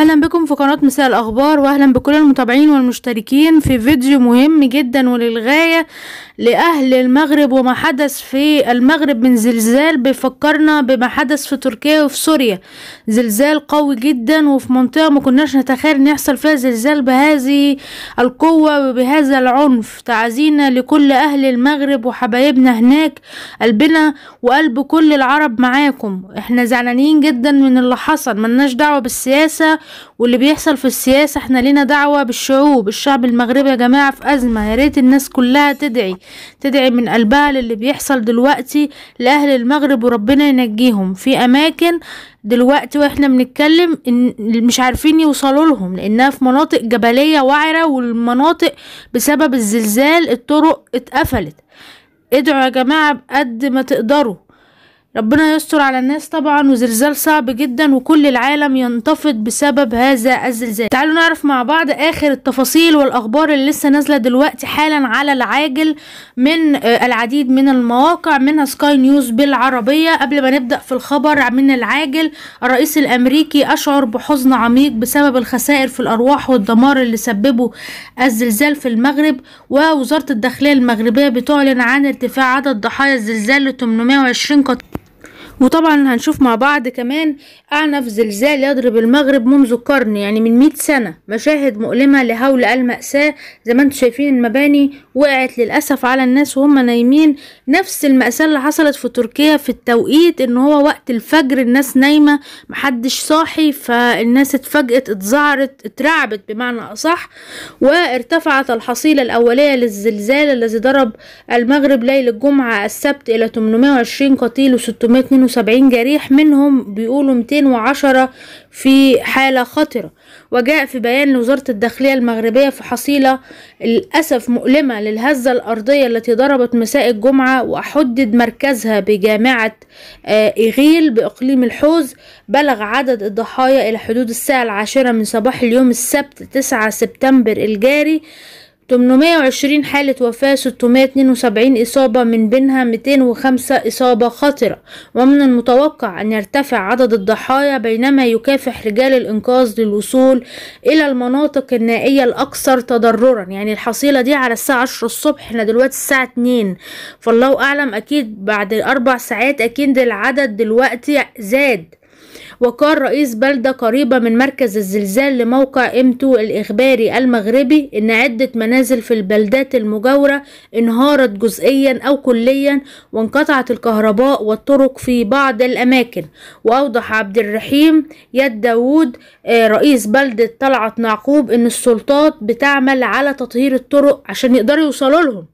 اهلا بكم في قناة مساء الاخبار واهلا بكل المتابعين والمشتركين في فيديو مهم جدا وللغاية لاهل المغرب وما حدث في المغرب من زلزال بيفكرنا بما حدث في تركيا وفي سوريا زلزال قوي جدا وفي منطقة ما كناش نتخيل ان يحصل فيها زلزال بهذه القوة وبهذا العنف تعزينا لكل اهل المغرب وحبايبنا هناك قلبنا وقلب كل العرب معاكم احنا زعلانين جدا من اللي حصل ملناش دعوة بالسياسة واللي بيحصل في السياسة احنا لينا دعوة بالشعوب الشعب المغربي يا جماعة في أزمة يا ريت الناس كلها تدعي تدعي من قلبها للي بيحصل دلوقتي لأهل المغرب وربنا ينجيهم في أماكن دلوقتي واحنا بنتكلم ان مش عارفين يوصلوا لهم لانها في مناطق جبليه وعره والمناطق بسبب الزلزال الطرق اتقفلت ادعوا يا جماعه بقد ما تقدروا ربنا يستر على الناس طبعا وزلزال صعب جدا وكل العالم ينتفض بسبب هذا الزلزال تعالوا نعرف مع بعض اخر التفاصيل والاخبار اللي لسه نازله دلوقتي حالا على العاجل من آه، العديد من المواقع منها سكاي نيوز بالعربيه قبل ما نبدا في الخبر من العاجل الرئيس الامريكي اشعر بحزن عميق بسبب الخسائر في الارواح والدمار اللي سببه الزلزال في المغرب ووزاره الداخليه المغربيه بتعلن عن ارتفاع عدد ضحايا الزلزال ل 820 قتيل وطبعا هنشوف مع بعض كمان أعنف زلزال يضرب المغرب منذ قرن يعني من مئة سنة مشاهد مؤلمة لهول المأساة زي ما انتم شايفين المباني وقعت للأسف على الناس وهم نايمين نفس المأساة اللي حصلت في تركيا في التوقيت ان هو وقت الفجر الناس نايمة محدش صاحي فالناس اتفاجئت اتزعرت اترعبت بمعنى أصح وارتفعت الحصيلة الأولية للزلزال الذي ضرب المغرب ليل الجمعة السبت إلى 820 قتيل و وسبعين جريح منهم بيقولوا ميتين وعشرة في حالة خطرة وجاء في بيان لوزارة الداخلية المغربية في حصيلة للأسف مؤلمة للهزة الأرضية التي ضربت مساء الجمعة وحدد مركزها بجامعة إغيل آه، بإقليم الحوز بلغ عدد الضحايا إلى حدود الساعة العاشرة من صباح اليوم السبت 9 سبتمبر الجاري 820 حالة وفاة 672 إصابة من بينها 205 إصابة خطرة ومن المتوقع أن يرتفع عدد الضحايا بينما يكافح رجال الإنقاذ للوصول إلى المناطق النائية الأكثر تضررا يعني الحصيلة دي على الساعة 10 الصبح احنا دلوقتي الساعة 2 فالله أعلم أكيد بعد أربع ساعات أكيد العدد دلوقتي زاد وقال رئيس بلدة قريبة من مركز الزلزال لموقع إمتو الإخباري المغربي إن عدة منازل في البلدات المجاورة انهارت جزئيا أو كليا وانقطعت الكهرباء والطرق في بعض الأماكن وأوضح عبد الرحيم يد داوود آه، رئيس بلدة طلعت نعقوب إن السلطات بتعمل على تطهير الطرق عشان يقدروا يوصلوا لهم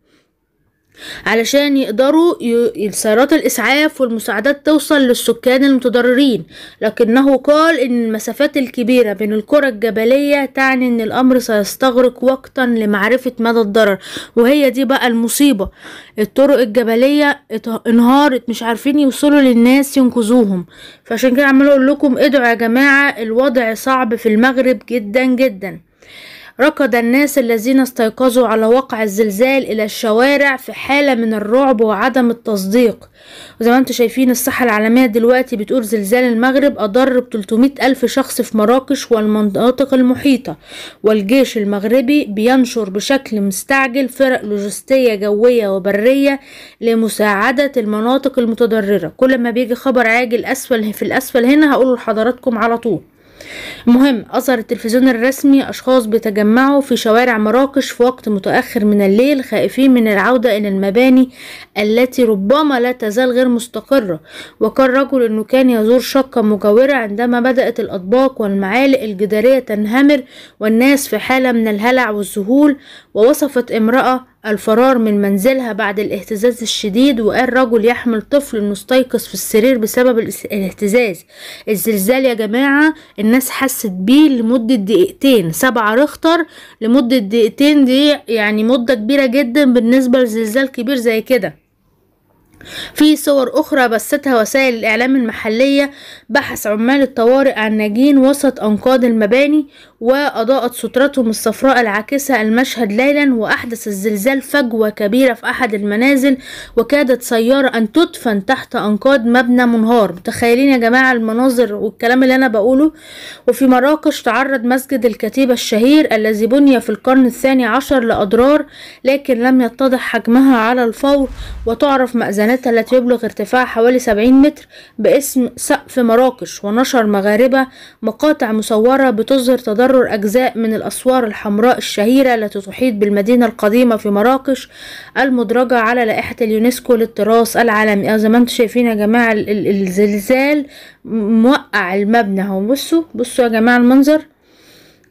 علشان يقدروا سيارات الإسعاف والمساعدات توصل للسكان المتضررين لكنه قال إن المسافات الكبيرة بين القرى الجبلية تعني إن الأمر سيستغرق وقتا لمعرفة مدى الضرر وهي دي بقى المصيبة الطرق الجبلية انهارت مش عارفين يوصلوا للناس ينقذوهم فعشان كده عمال أقول لكم ادعوا يا جماعة الوضع صعب في المغرب جدا جدا ركض الناس الذين استيقظوا على وقع الزلزال إلى الشوارع في حالة من الرعب وعدم التصديق وزي ما انتم شايفين الصحة العالمية دلوقتي بتقول زلزال المغرب أضر ب ألف شخص في مراكش والمناطق المحيطة والجيش المغربي بينشر بشكل مستعجل فرق لوجستية جوية وبرية لمساعدة المناطق المتضررة كل ما بيجي خبر عاجل أسفل في الأسفل هنا هقوله لحضراتكم على طول المهم أظهر التلفزيون الرسمي أشخاص بيتجمعوا في شوارع مراكش في وقت متأخر من الليل خائفين من العودة إلى المباني التي ربما لا تزال غير مستقرة وقال رجل أنه كان يزور شقة مجاورة عندما بدأت الأطباق والمعالق الجدارية تنهمر والناس في حالة من الهلع والذهول ووصفت امرأة الفرار من منزلها بعد الاهتزاز الشديد وقال رجل يحمل طفل مستيقظ في السرير بسبب الاهتزاز الزلزال يا جماعة الناس حست بيه لمدة دقيقتين سبعة رختر لمدة دقيقتين دي يعني مدة كبيرة جدا بالنسبة لزلزال كبير زي كده في صور أخرى بثتها وسائل الإعلام المحلية بحث عمال الطوارئ عن ناجين وسط أنقاض المباني وأضاءت سترتهم الصفراء العاكسة المشهد ليلا وأحدث الزلزال فجوة كبيرة في أحد المنازل وكادت سيارة أن تدفن تحت أنقاض مبنى منهار متخيلين يا جماعة المناظر والكلام اللي أنا بقوله وفي مراكش تعرض مسجد الكتيبة الشهير الذي بني في القرن الثاني عشر لأضرار لكن لم يتضح حجمها على الفور وتعرف مأذنتها التي يبلغ ارتفاعها حوالي 70 متر باسم سقف مراكش ونشر مغاربة مقاطع مصورة بتظهر تدهور تكرر أجزاء من الأسوار الحمراء الشهيرة التي تحيط بالمدينة القديمة في مراكش المدرجة على لائحة اليونسكو للتراث العالمي أه، زي ما انتم شايفين يا جماعة الزلزال موقع المبنى اهو بصوا بصوا يا جماعة المنظر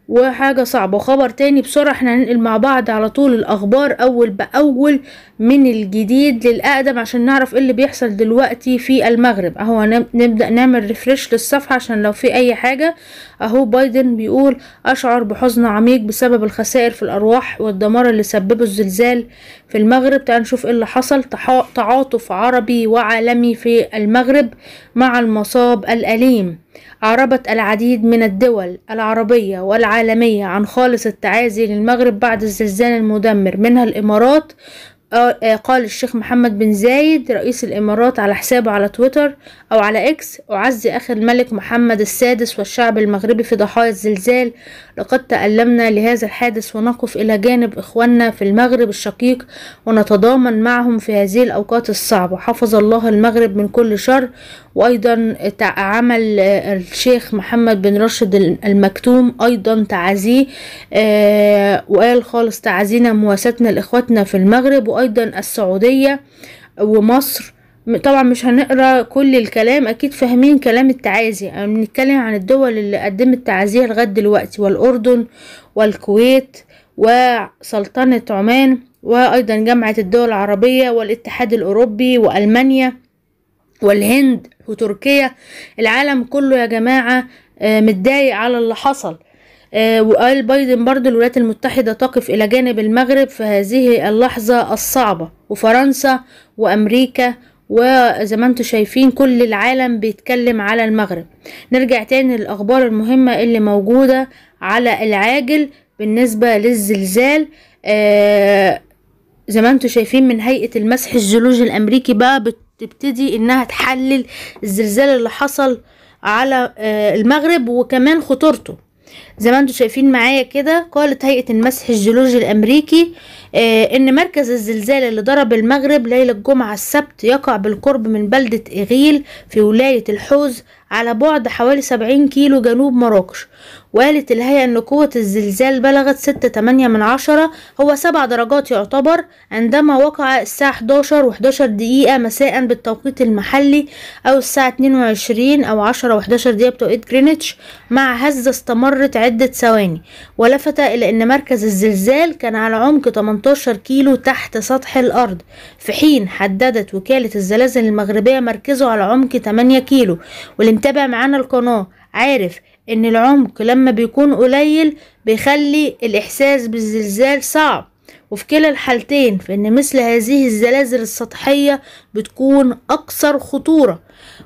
وحاجة صعبة وخبر تاني بسرعة احنا هننقل مع بعض على طول الأخبار أول بأول من الجديد للأقدم عشان نعرف ايه اللي بيحصل دلوقتي في المغرب اهو نبدأ نعمل ريفرش للصفحة عشان لو في أي حاجة اهو بايدن بيقول أشعر بحزن عميق بسبب الخسائر في الأرواح والدمار اللي سببه الزلزال في المغرب تعال نشوف ايه اللي حصل تعاطف عربي وعالمي في المغرب مع المصاب الأليم أعربت العديد من الدول العربية والعالمية عن خالص التعازي للمغرب بعد الزلزال المدمر منها الإمارات آه، آه، قال الشيخ محمد بن زايد رئيس الإمارات على حسابه على تويتر أو على إكس أعزي أخي الملك محمد السادس والشعب المغربي في ضحايا الزلزال لقد تألمنا لهذا الحادث ونقف إلى جانب إخواننا في المغرب الشقيق ونتضامن معهم في هذه الأوقات الصعبة حفظ الله المغرب من كل شر وأيضا عمل الشيخ محمد بن رشد المكتوم أيضا تعزيه آه، وقال خالص تعزينا مواساتنا لإخواتنا في المغرب وأيضا ايضا السعودية ومصر طبعا مش هنقرا كل الكلام اكيد فاهمين كلام التعازي يعني بنتكلم عن الدول اللي قدمت تعازيها لغايه دلوقتي والاردن والكويت وسلطنه عمان وايضا جامعه الدول العربيه والاتحاد الاوروبي والمانيا والهند وتركيا العالم كله يا جماعه آه، متضايق على اللي حصل آه، وقال بايدن برضو الولايات المتحدة تقف إلى جانب المغرب في هذه اللحظة الصعبة وفرنسا وأمريكا وزي ما انتم شايفين كل العالم بيتكلم على المغرب نرجع تاني للأخبار المهمة اللي موجودة على العاجل بالنسبة للزلزال آه زي ما انتم شايفين من هيئة المسح الجيولوجي الأمريكي بقى بتبتدي إنها تحلل الزلزال اللي حصل على آه المغرب وكمان خطورته زي ما انتم شايفين معايا كده قالت هيئة المسح الجيولوجي الأمريكي آه إن مركز الزلزال اللي ضرب المغرب ليلة الجمعة السبت يقع بالقرب من بلدة إغيل في ولاية الحوز على بعد حوالي سبعين كيلو جنوب مراكش وقالت الهيئة أن قوة الزلزال بلغت ستة تمانية من عشرة هو سبع درجات يعتبر عندما وقع الساعة 11 و11 دقيقة مساء بالتوقيت المحلي أو الساعة 22 أو 10 و11 دقيقة بتوقيت جرينتش مع هزة استمرت عدة ثواني ولفت إلى أن مركز الزلزال كان على عمق 18 كيلو تحت سطح الأرض في حين حددت وكالة الزلازل المغربية مركزه على عمق 8 كيلو واللي متابع معانا القناة عارف ان العمق لما بيكون قليل بيخلي الاحساس بالزلزال صعب وفي كلا الحالتين فإن مثل هذه الزلازل السطحية بتكون أكثر خطورة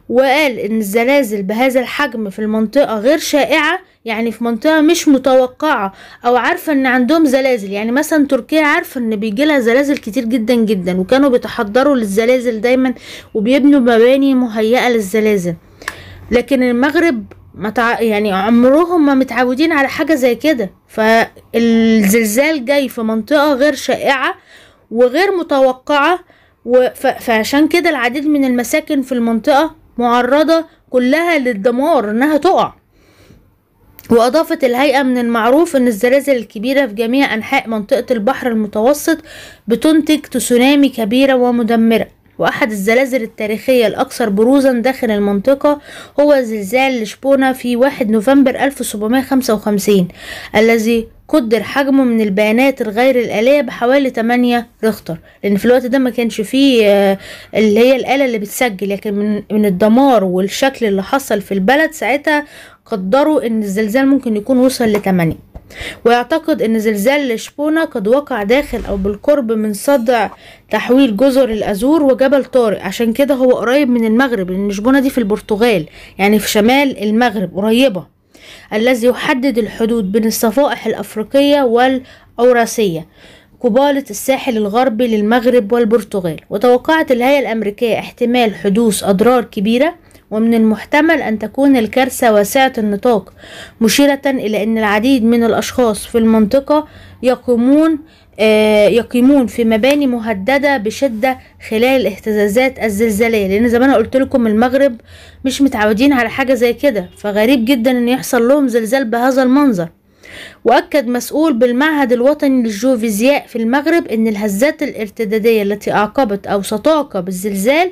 وقال إن الزلازل بهذا الحجم في المنطقة غير شائعة يعني في منطقة مش متوقعة أو عارفة إن عندهم زلازل يعني مثلا تركيا عارفة إن بيجيلها زلازل كتير جدا جدا وكانوا بيتحضروا للزلازل دايما وبيبنوا مباني مهيئة للزلازل لكن المغرب متع... يعني عمرهم ما متعودين على حاجة زي كده فالزلزال جاي في منطقة غير شائعة وغير متوقعة و... ف... فعشان كده العديد من المساكن في المنطقة معرضة كلها للدمار انها تقع وأضافت الهيئة من المعروف أن الزلازل الكبيرة في جميع أنحاء منطقة البحر المتوسط بتنتج تسونامي كبيرة ومدمرة وأحد الزلازل التاريخية الأكثر بروزا داخل المنطقة هو زلزال لشبونة في 1 نوفمبر 1755 الذي قدر حجمه من البيانات الغير الآلية بحوالي 8 ريختر لأن في الوقت ده ما كانش فيه آه، اللي هي الآلة اللي بتسجل لكن من, من الدمار والشكل اللي حصل في البلد ساعتها قدروا إن الزلزال ممكن يكون وصل لتمانية ويعتقد أن زلزال لشبونة قد وقع داخل أو بالقرب من صدع تحويل جزر الأزور وجبل طارق عشان كده هو قريب من المغرب لأن شبونة دي في البرتغال يعني في شمال المغرب قريبة الذي يحدد الحدود بين الصفائح الأفريقية والأوراسية قبالة الساحل الغربي للمغرب والبرتغال وتوقعت الهيئة الأمريكية احتمال حدوث أضرار كبيرة ومن المحتمل أن تكون الكارثة واسعة النطاق مشيرة إلى أن العديد من الأشخاص في المنطقة يقومون آه، يقيمون في مباني مهددة بشدة خلال الاهتزازات الزلزالية لأن زي ما أنا قلت لكم المغرب مش متعودين على حاجة زي كده فغريب جدا أن يحصل لهم زلزال بهذا المنظر وأكد مسؤول بالمعهد الوطني للجيوفيزياء في المغرب أن الهزات الارتدادية التي أعقبت أو ستعقب الزلزال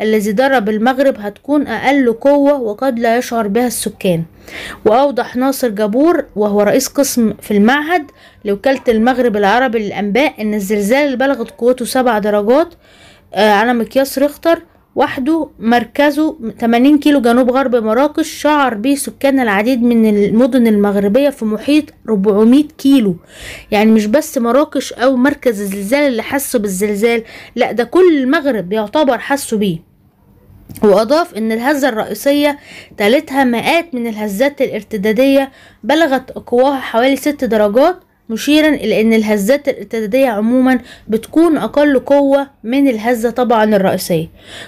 الذي ضرب المغرب هتكون أقل قوة وقد لا يشعر بها السكان وأوضح ناصر جابور وهو رئيس قسم في المعهد لوكالة المغرب العربي للأنباء أن الزلزال بلغت قوته سبع درجات آه، على مقياس ريختر وحده مركزه 80 كيلو جنوب غرب مراكش شعر به سكان العديد من المدن المغربية في محيط 400 كيلو يعني مش بس مراكش أو مركز الزلزال اللي حسوا بالزلزال لا ده كل المغرب يعتبر حسوا بيه وأضاف أن الهزة الرئيسية تالتها مئات من الهزات الارتدادية بلغت قواها حوالي ست درجات مشيرا إلى أن الهزات الارتدادية عموما بتكون أقل قوة من الهزة طبعا الرئيسية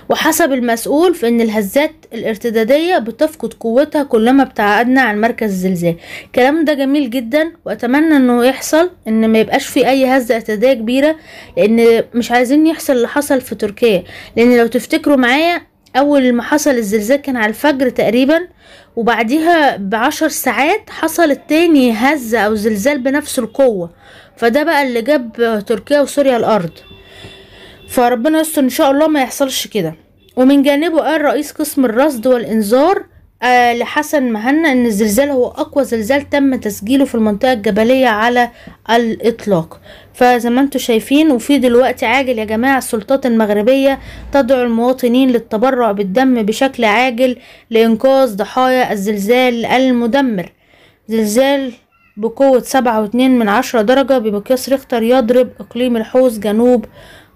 وحسب المسؤول في ان الهزات الارتدادية بتفقد قوتها كلما ابتعدنا عن مركز الزلزال الكلام ده جميل جدا وأتمنى أنه يحصل أن ما يبقاش في أي هزة ارتدادية كبيرة لأن مش عايزين يحصل اللي حصل في تركيا لأن لو تفتكروا معايا أول ما حصل الزلزال كان على الفجر تقريبا وبعديها بعشر ساعات حصلت تاني هزة أو زلزال بنفس القوة فده بقى اللي جاب تركيا وسوريا الأرض فربنا يستر إن شاء الله ما يحصلش كده ومن جانبه قال رئيس قسم الرصد والإنذار آه، لحسن مهنا ان الزلزال هو اقوى زلزال تم تسجيله في المنطقة الجبلية على الاطلاق فزي ما انتم شايفين وفي دلوقتي عاجل يا جماعة السلطات المغربية تدعو المواطنين للتبرع بالدم بشكل عاجل لانقاذ ضحايا الزلزال المدمر زلزال بقوة سبعة واتنين من عشرة درجة بمقياس ريختر يضرب اقليم الحوز جنوب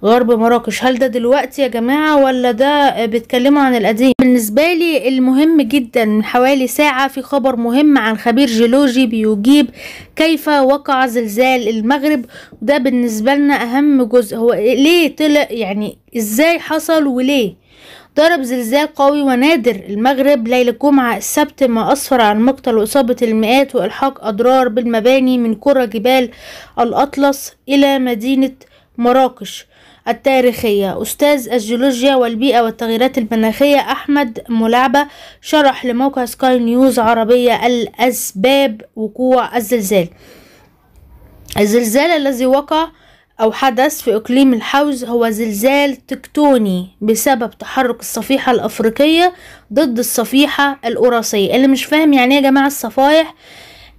غرب مراكش هل ده دلوقتي يا جماعة ولا ده بيتكلموا عن القديم بالنسبة لي المهم جدا من حوالي ساعة في خبر مهم عن خبير جيولوجي بيجيب كيف وقع زلزال المغرب ده بالنسبة لنا أهم جزء هو ليه طلع يعني ازاي حصل وليه ضرب زلزال قوي ونادر المغرب ليلة الجمعة السبت ما أسفر عن مقتل وإصابة المئات وإلحاق أضرار بالمباني من قرى جبال الأطلس إلى مدينة مراكش التاريخية أستاذ الجيولوجيا والبيئة والتغيرات المناخية أحمد ملعبة شرح لموقع سكاي نيوز عربية الأسباب وقوع الزلزال الزلزال الذي وقع أو حدث في إقليم الحوز هو زلزال تكتوني بسبب تحرك الصفيحة الأفريقية ضد الصفيحة الأوراسية اللي مش فاهم يعني إيه يا جماعة الصفايح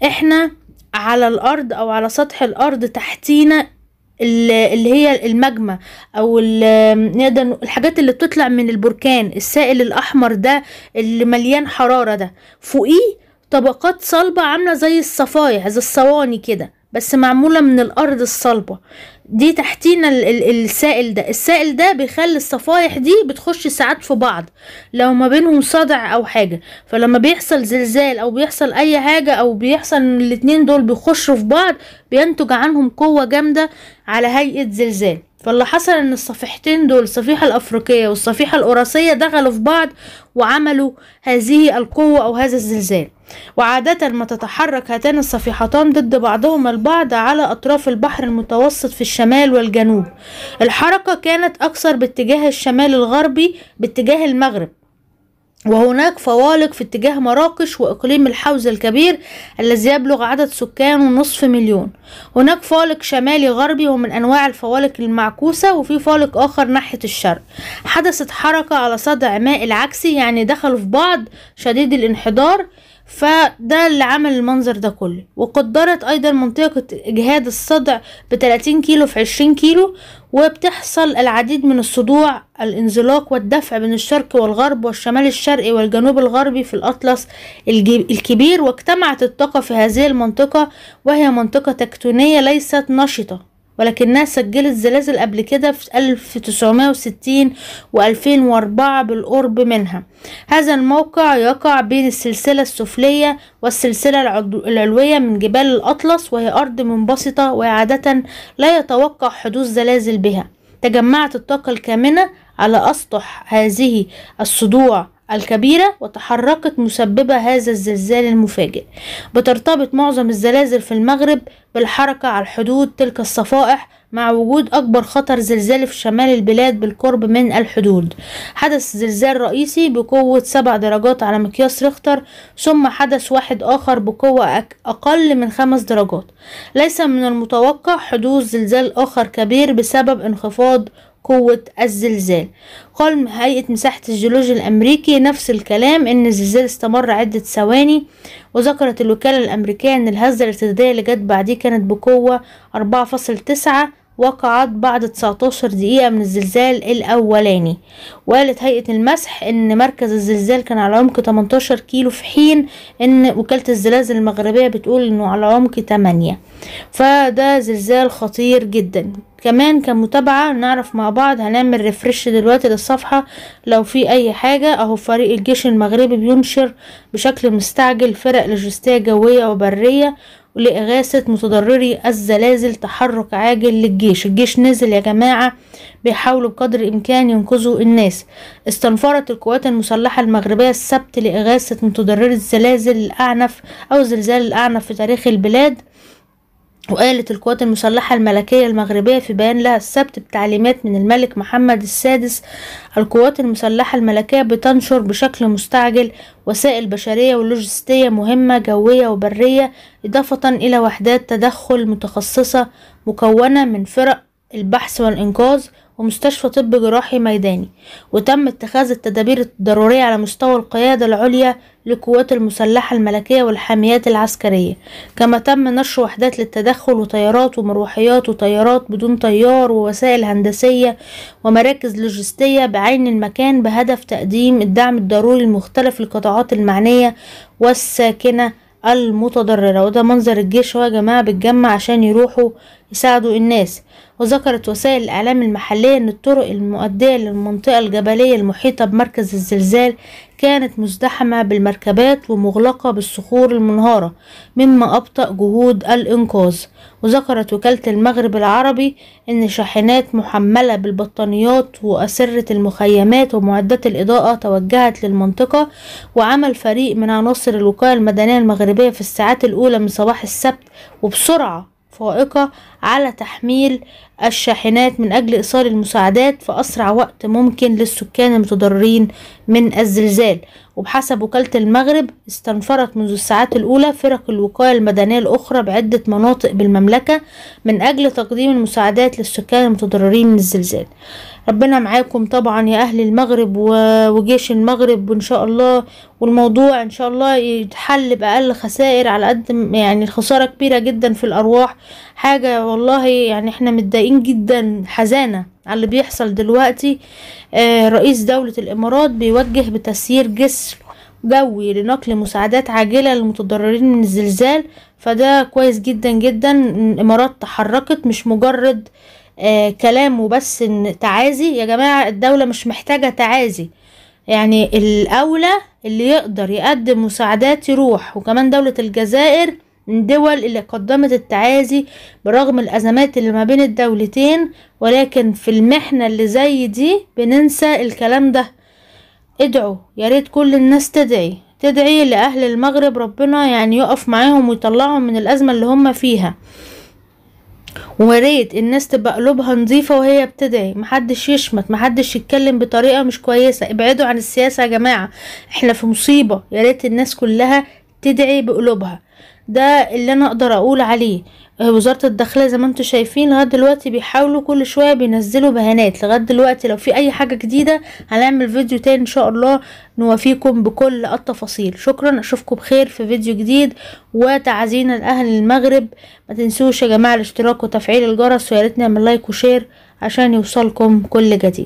إحنا على الأرض أو على سطح الأرض تحتينا اللي هي الماجما او الحاجات اللي بتطلع من البركان السائل الاحمر ده اللي مليان حراره ده فوقيه طبقات صلبة عاملة زي الصفايح زي الصواني كده بس معمولة من الأرض الصلبة دي تحتينا ال ال السائل ده السائل ده بيخلي الصفايح دي بتخش ساعات في بعض لو ما بينهم صدع أو حاجة فلما بيحصل زلزال أو بيحصل أي حاجة أو بيحصل الاتنين دول بيخشوا في بعض بينتج عنهم قوة جامدة على هيئة زلزال فاللي حصل ان الصفيحتين دول الصفيحة الافريقية والصفيحة الاوراسية دخلوا في بعض وعملوا هذه القوة او هذا الزلزال وعادة ما تتحرك هاتان الصفيحتان ضد بعضهما البعض على أطراف البحر المتوسط في الشمال والجنوب الحركة كانت أكثر باتجاه الشمال الغربي باتجاه المغرب وهناك فوالق في اتجاه مراكش وإقليم الحوز الكبير الذي يبلغ عدد سكانه نصف مليون هناك فالق شمالي غربي ومن أنواع الفوالق المعكوسة وفي فالق آخر ناحية الشرق حدثت حركة على صدع ماء العكسي يعني دخلوا في بعض شديد الانحدار فده اللي عمل المنظر ده كله وقدرت ايضا منطقة اجهاد الصدع بتلاتين كيلو في عشرين كيلو وبتحصل العديد من الصدوع الانزلاق والدفع بين الشرق والغرب والشمال الشرقي والجنوب الغربي في الأطلس الكبير واجتمعت الطاقة في هذه المنطقة وهي منطقة تكتونية ليست نشطة ولكنها سجلت زلازل قبل كده في 1960 و2004 بالقرب منها هذا الموقع يقع بين السلسلة السفلية والسلسلة العلوية من جبال الأطلس وهي أرض منبسطة وعادة لا يتوقع حدوث زلازل بها تجمعت الطاقة الكامنة على أسطح هذه الصدوع الكبيرة وتحركت مسببة هذا الزلزال المفاجئ بترتبط معظم الزلازل في المغرب بالحركة على حدود تلك الصفائح مع وجود أكبر خطر زلزالي في شمال البلاد بالقرب من الحدود حدث زلزال رئيسي بقوة سبع درجات على مقياس ريختر ثم حدث واحد آخر بقوة أقل من خمس درجات ليس من المتوقع حدوث زلزال آخر كبير بسبب انخفاض قوة الزلزال قال هيئة مساحة الجيولوجيا الأمريكي نفس الكلام إن الزلزال استمر عدة ثواني وذكرت الوكالة الأمريكية إن الهزة الارتدادية اللي جت بعديه كانت بقوة أربعة فاصل تسعة وقعت بعد 19 دقيقة من الزلزال الأولاني وقالت هيئة المسح أن مركز الزلزال كان على عمق 18 كيلو في حين أن وكالة الزلازل المغربية بتقول أنه على عمق 8 فده زلزال خطير جدا كمان كمتابعة نعرف مع بعض هنعمل ريفرش دلوقتي للصفحة لو في أي حاجة أهو فريق الجيش المغربي بينشر بشكل مستعجل فرق لوجستية جوية وبرية لإغاثة متضرري الزلازل تحرك عاجل للجيش الجيش نزل يا جماعة بيحاولوا بقدر الإمكان ينقذوا الناس استنفرت القوات المسلحة المغربية السبت لإغاثة متضرري الزلازل الأعنف أو زلزال الأعنف في تاريخ البلاد وقالت القوات المسلحة الملكية المغربية في بيان لها السبت بتعليمات من الملك محمد السادس القوات المسلحة الملكية بتنشر بشكل مستعجل وسائل بشرية ولوجستية مهمة جوية وبرية إضافة إلى وحدات تدخل متخصصة مكونة من فرق البحث والإنقاذ ومستشفى طب جراحي ميداني وتم اتخاذ التدابير الضرورية على مستوى القيادة العليا للقوات المسلحة الملكية والحاميات العسكرية كما تم نشر وحدات للتدخل وطيارات ومروحيات وطيارات بدون طيار ووسائل هندسية ومراكز لوجستية بعين المكان بهدف تقديم الدعم الضروري لمختلف القطاعات المعنية والساكنة المتضررة وده منظر الجيش هو يا جماعة بيتجمع عشان يروحوا يساعدوا الناس وذكرت وسائل الإعلام المحلية أن الطرق المؤدية للمنطقة الجبلية المحيطة بمركز الزلزال كانت مزدحمة بالمركبات ومغلقة بالصخور المنهارة مما أبطأ جهود الإنقاذ وذكرت وكالة المغرب العربي أن شاحنات محملة بالبطانيات وأسرة المخيمات ومعدات الإضاءة توجهت للمنطقة وعمل فريق من عناصر الوقاية المدنية المغربية في الساعات الأولى من صباح السبت وبسرعة فائقة على تحميل الشاحنات من أجل إيصال المساعدات في أسرع وقت ممكن للسكان المتضررين من الزلزال وبحسب وكالة المغرب استنفرت منذ الساعات الأولى فرق الوقاية المدنية الأخرى بعدة مناطق بالمملكة من أجل تقديم المساعدات للسكان المتضررين من الزلزال ربنا معاكم طبعا يا اهل المغرب وجيش المغرب وان شاء الله والموضوع ان شاء الله يتحل باقل خسائر على قد يعني الخساره كبيره جدا في الارواح حاجه والله يعني احنا متضايقين جدا حزانه على اللي بيحصل دلوقتي آه، رئيس دوله الامارات بيوجه بتسيير جسر جوي لنقل مساعدات عاجلة للمتضررين من الزلزال فده كويس جدا جدا الإمارات تحركت مش مجرد آه كلام وبس ان تعازي يا جماعة الدولة مش محتاجة تعازي يعني الأولى اللي يقدر يقدم مساعدات يروح وكمان دولة الجزائر من الدول اللي قدمت التعازي برغم الأزمات اللي ما بين الدولتين ولكن في المحنة اللي زي دي بننسى الكلام ده ادعوا يا ريت كل الناس تدعي تدعي لأهل المغرب ربنا يعني يقف معاهم ويطلعهم من الأزمة اللي هم فيها وياريت الناس تبقى قلوبها نظيفة وهي بتدعي محدش يشمت محدش يتكلم بطريقة مش كويسة ابعدوا عن السياسة يا جماعة احنا في مصيبة ياريت الناس كلها تدعي بقلوبها ده اللي انا اقدر اقول عليه آه، وزارة الداخلية زي ما انتم شايفين لغاية دلوقتي بيحاولوا كل شوية بينزلوا بيانات لغاية دلوقتي لو في اي حاجة جديدة هنعمل فيديو تاني ان شاء الله نوافيكم بكل التفاصيل شكرا اشوفكم بخير في فيديو جديد وتعزينا لاهل المغرب ما تنسوش يا جماعة الاشتراك وتفعيل الجرس ويا ريت نعمل لايك وشير عشان يوصلكم كل جديد